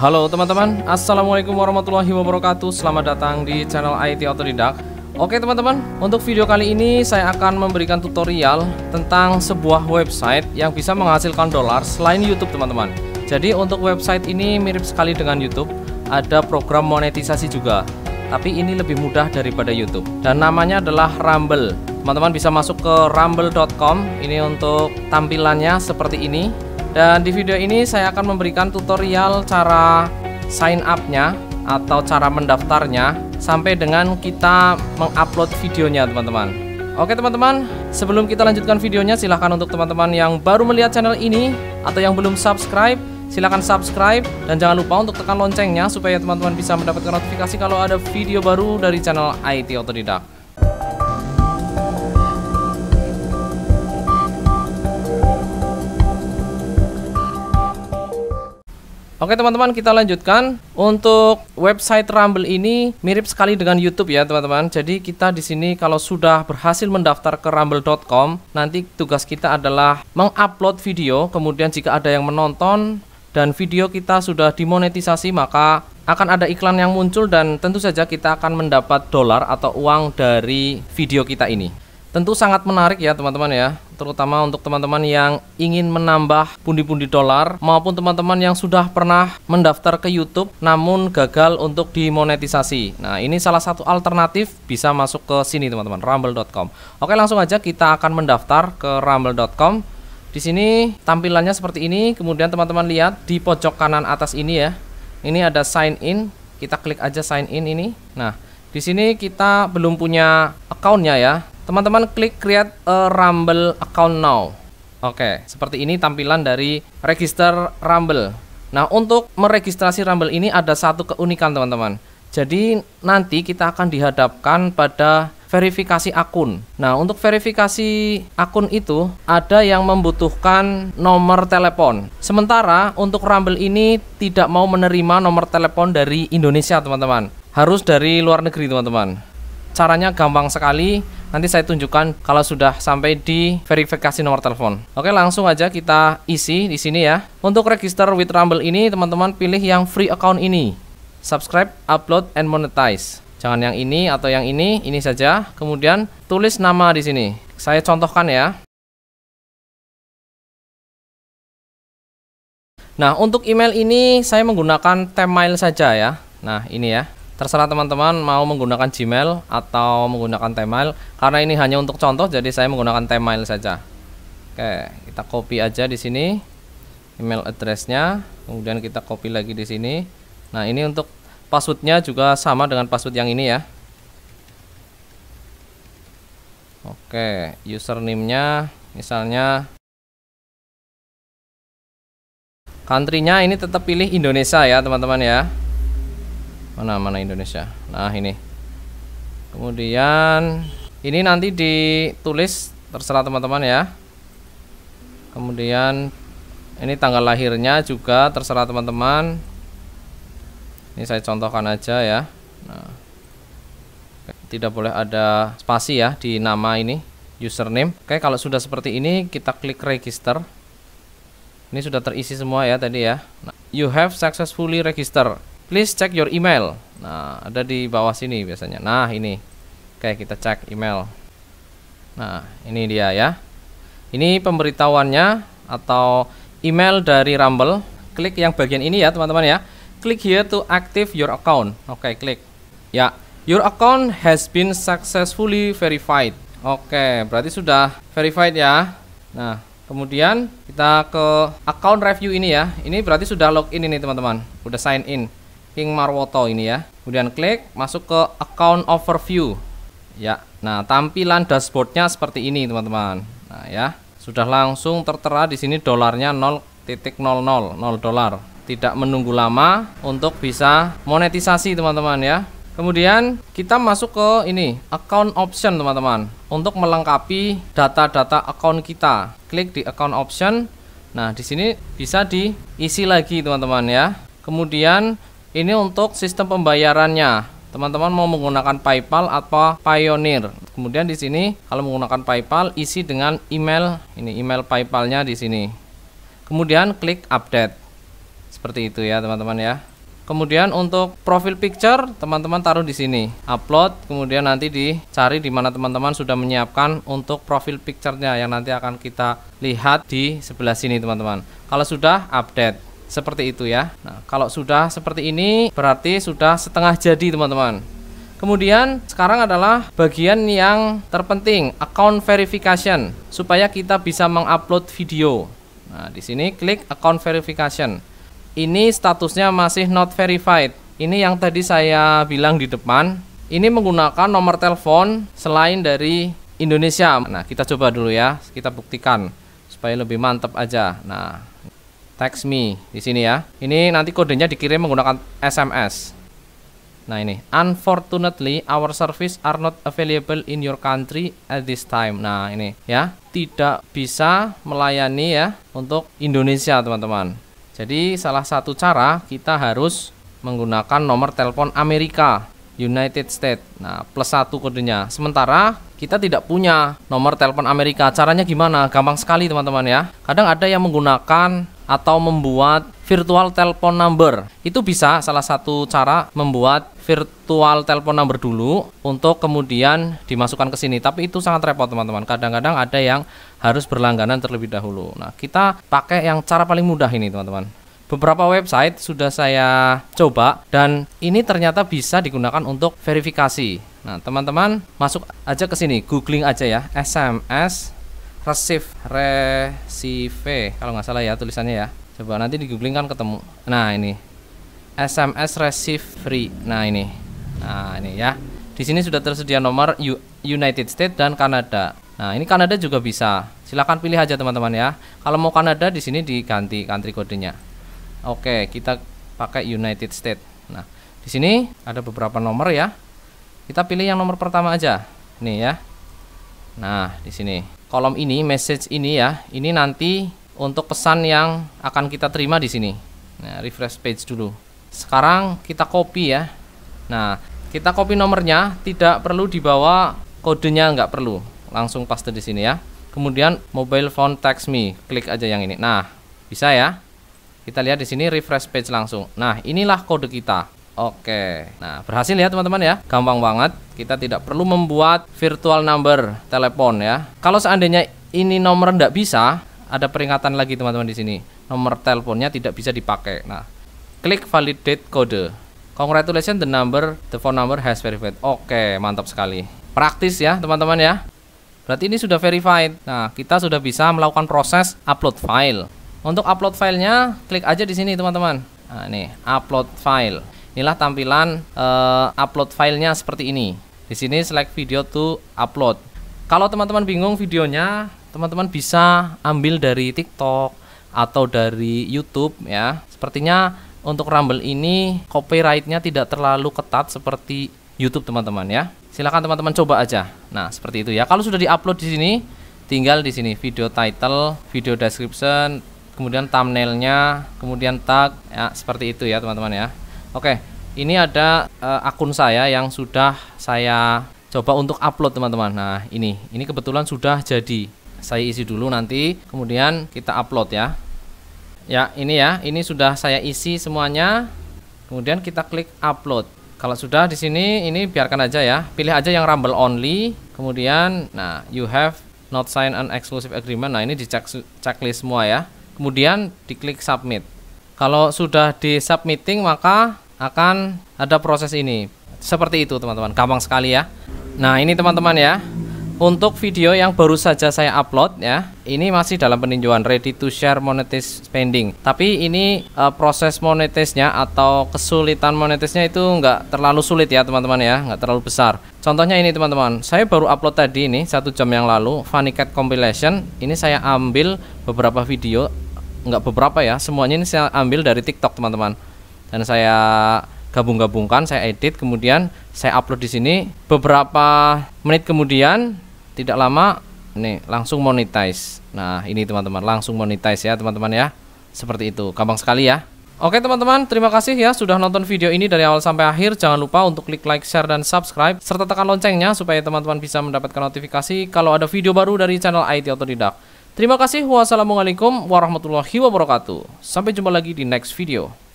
Halo teman-teman, Assalamualaikum warahmatullahi wabarakatuh Selamat datang di channel IT Autodidak Oke teman-teman, untuk video kali ini saya akan memberikan tutorial tentang sebuah website yang bisa menghasilkan dolar selain YouTube teman-teman Jadi untuk website ini mirip sekali dengan YouTube, ada program monetisasi juga Tapi ini lebih mudah daripada YouTube Dan namanya adalah Rumble Teman-teman bisa masuk ke rumble.com Ini untuk tampilannya seperti ini dan di video ini saya akan memberikan tutorial cara sign up-nya atau cara mendaftarnya sampai dengan kita mengupload videonya teman-teman. Oke teman-teman, sebelum kita lanjutkan videonya silahkan untuk teman-teman yang baru melihat channel ini atau yang belum subscribe silahkan subscribe dan jangan lupa untuk tekan loncengnya supaya teman-teman bisa mendapatkan notifikasi kalau ada video baru dari channel IT otodidak. Oke teman-teman kita lanjutkan untuk website Rumble ini mirip sekali dengan YouTube ya teman-teman. Jadi kita di sini kalau sudah berhasil mendaftar ke rumble.com nanti tugas kita adalah mengupload video kemudian jika ada yang menonton dan video kita sudah dimonetisasi maka akan ada iklan yang muncul dan tentu saja kita akan mendapat dolar atau uang dari video kita ini. Tentu sangat menarik ya teman-teman ya, terutama untuk teman-teman yang ingin menambah pundi-pundi dolar maupun teman-teman yang sudah pernah mendaftar ke YouTube namun gagal untuk dimonetisasi. Nah, ini salah satu alternatif bisa masuk ke sini teman-teman, rumble.com. Oke, langsung aja kita akan mendaftar ke rumble.com. Di sini tampilannya seperti ini, kemudian teman-teman lihat di pojok kanan atas ini ya. Ini ada sign in, kita klik aja sign in ini. Nah, di sini kita belum punya accountnya ya teman-teman klik create a Rumble account now. Oke, seperti ini tampilan dari register Rumble. Nah, untuk meregistrasi Rumble ini ada satu keunikan, teman-teman. Jadi, nanti kita akan dihadapkan pada verifikasi akun. Nah, untuk verifikasi akun itu ada yang membutuhkan nomor telepon. Sementara untuk Rumble ini tidak mau menerima nomor telepon dari Indonesia, teman-teman. Harus dari luar negeri, teman-teman. Caranya gampang sekali Nanti saya tunjukkan kalau sudah sampai di verifikasi nomor telepon. Oke, langsung aja kita isi di sini ya. Untuk register with Rumble ini, teman-teman pilih yang free account ini. Subscribe, upload, and monetize. Jangan yang ini atau yang ini, ini saja. Kemudian tulis nama di sini. Saya contohkan ya. Nah, untuk email ini saya menggunakan temail saja ya. Nah, ini ya terserah teman-teman mau menggunakan Gmail atau menggunakan Tmail karena ini hanya untuk contoh jadi saya menggunakan Tmail saja oke kita copy aja di sini email addressnya kemudian kita copy lagi di sini nah ini untuk passwordnya juga sama dengan password yang ini ya oke username-nya misalnya country-nya ini tetap pilih Indonesia ya teman-teman ya mana mana Indonesia nah ini kemudian ini nanti ditulis terserah teman-teman ya kemudian ini tanggal lahirnya juga terserah teman-teman ini saya contohkan aja ya nah, tidak boleh ada spasi ya di nama ini username oke kalau sudah seperti ini kita klik register ini sudah terisi semua ya tadi ya nah, you have successfully register Please check your email. Nah, ada di bawah sini biasanya. Nah, ini. Oke, kita cek email. Nah, ini dia ya. Ini pemberitahuannya atau email dari Rumble. Klik yang bagian ini ya, teman-teman ya. Klik here to active your account. Oke, klik. Ya, your account has been successfully verified. Oke, berarti sudah verified ya. Nah, kemudian kita ke account review ini ya. Ini berarti sudah login ini, teman-teman. Udah sign in. King Marwoto ini ya. Kemudian klik masuk ke account overview. Ya. Nah, tampilan dashboardnya seperti ini, teman-teman. Nah, ya. Sudah langsung tertera di sini dolarnya nol dolar. Tidak menunggu lama untuk bisa monetisasi, teman-teman ya. Kemudian kita masuk ke ini account option teman-teman untuk melengkapi data-data account kita. Klik di account option. Nah, di sini bisa diisi lagi teman-teman ya. Kemudian ini untuk sistem pembayarannya. Teman-teman mau menggunakan PayPal atau Pioneer. Kemudian di sini kalau menggunakan PayPal isi dengan email ini email PayPalnya di sini. Kemudian klik update. Seperti itu ya teman-teman ya. Kemudian untuk profil picture teman-teman taruh di sini, upload, kemudian nanti dicari di mana teman-teman sudah menyiapkan untuk profil picture-nya yang nanti akan kita lihat di sebelah sini teman-teman. Kalau sudah update seperti itu ya. Nah, kalau sudah seperti ini berarti sudah setengah jadi teman-teman. Kemudian sekarang adalah bagian yang terpenting, account verification supaya kita bisa mengupload video. Nah, di sini klik account verification. Ini statusnya masih not verified. Ini yang tadi saya bilang di depan. Ini menggunakan nomor telepon selain dari Indonesia. Nah, kita coba dulu ya. Kita buktikan supaya lebih mantap aja. Nah, text me di sini ya. Ini nanti kodenya dikirim menggunakan SMS. Nah ini, unfortunately our service are not available in your country at this time. Nah ini ya, tidak bisa melayani ya untuk Indonesia teman-teman. Jadi salah satu cara kita harus menggunakan nomor telepon Amerika United States. Nah, plus satu kodenya. Sementara kita tidak punya nomor telepon Amerika. Caranya gimana? Gampang sekali teman-teman ya. Kadang ada yang menggunakan atau membuat virtual telepon number. Itu bisa salah satu cara membuat virtual telepon number dulu untuk kemudian dimasukkan ke sini. Tapi itu sangat repot teman-teman. Kadang-kadang ada yang harus berlangganan terlebih dahulu. Nah, kita pakai yang cara paling mudah ini teman-teman. Beberapa website sudah saya coba dan ini ternyata bisa digunakan untuk verifikasi. Nah, teman-teman masuk aja ke sini, googling aja ya, SMS receive receive kalau nggak salah ya tulisannya ya coba nanti di googling kan ketemu nah ini SMS receive free nah ini nah ini ya di sini sudah tersedia nomor United States dan Kanada nah ini Kanada juga bisa silahkan pilih aja teman-teman ya kalau mau Kanada di sini diganti country kodenya oke kita pakai United States nah di sini ada beberapa nomor ya kita pilih yang nomor pertama aja nih ya nah di sini kolom ini, message ini ya. Ini nanti untuk pesan yang akan kita terima di sini. Nah, refresh page dulu. Sekarang kita copy ya. Nah, kita copy nomornya, tidak perlu dibawa kodenya nggak perlu. Langsung paste di sini ya. Kemudian mobile phone text me, klik aja yang ini. Nah, bisa ya. Kita lihat di sini refresh page langsung. Nah, inilah kode kita. Oke. Nah, berhasil ya teman-teman ya. Gampang banget. Kita tidak perlu membuat virtual number telepon ya. Kalau seandainya ini nomor tidak bisa, ada peringatan lagi teman-teman di sini. Nomor teleponnya tidak bisa dipakai. Nah, klik validate kode. Congratulations the number, the phone number has verified. Oke, mantap sekali. Praktis ya teman-teman ya. Berarti ini sudah verified. Nah, kita sudah bisa melakukan proses upload file. Untuk upload filenya, klik aja di sini teman-teman. Nah, ini upload file. Inilah tampilan uh, upload filenya seperti ini. Di sini select video to upload. Kalau teman-teman bingung videonya, teman-teman bisa ambil dari TikTok atau dari YouTube ya. Sepertinya untuk Rumble ini copyrightnya tidak terlalu ketat seperti YouTube teman-teman ya. Silahkan teman-teman coba aja. Nah seperti itu ya. Kalau sudah diupload di sini, tinggal di sini video title, video description, kemudian thumbnailnya, kemudian tag ya seperti itu ya teman-teman ya. Oke, ini ada uh, akun saya yang sudah saya coba untuk upload teman-teman. Nah, ini ini kebetulan sudah jadi. Saya isi dulu nanti, kemudian kita upload ya. Ya, ini ya, ini sudah saya isi semuanya. Kemudian kita klik upload. Kalau sudah di sini ini biarkan aja ya. Pilih aja yang Rumble only. Kemudian nah you have not signed an exclusive agreement. Nah, ini dicek checklist semua ya. Kemudian diklik submit. Kalau sudah di submitting maka akan ada proses ini. Seperti itu teman-teman, gampang sekali ya. Nah ini teman-teman ya, untuk video yang baru saja saya upload ya, ini masih dalam peninjauan ready to share monetize spending. Tapi ini e, proses monetisnya atau kesulitan monetisnya itu nggak terlalu sulit ya teman-teman ya, nggak terlalu besar. Contohnya ini teman-teman, saya baru upload tadi ini satu jam yang lalu, Funny Cat Compilation. Ini saya ambil beberapa video nggak beberapa ya semuanya ini saya ambil dari TikTok teman-teman dan saya gabung-gabungkan, saya edit, kemudian saya upload di sini. Beberapa menit kemudian, tidak lama, nih langsung monetize. Nah, ini teman-teman, langsung monetize ya, teman-teman ya. Seperti itu, gampang sekali ya. Oke teman-teman, terima kasih ya sudah nonton video ini dari awal sampai akhir. Jangan lupa untuk klik like, share, dan subscribe. Serta tekan loncengnya supaya teman-teman bisa mendapatkan notifikasi kalau ada video baru dari channel IT Autodidak. Terima kasih, wassalamualaikum warahmatullahi wabarakatuh. Sampai jumpa lagi di next video.